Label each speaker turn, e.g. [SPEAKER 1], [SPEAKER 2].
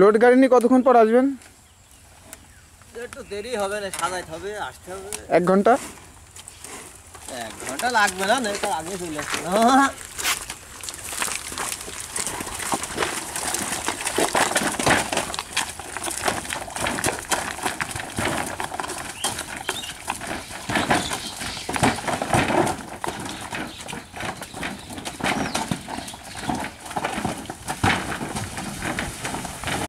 [SPEAKER 1] লডগাড়ি নি কতক্ষণ পর আসবেন
[SPEAKER 2] একটু দেরি হবে না ছাদাই হবে আসতে হবে এক ঘন্টা এক ঘন্টা লাগবে না না তো আগে চলে আসো
[SPEAKER 3] হ্যাঁ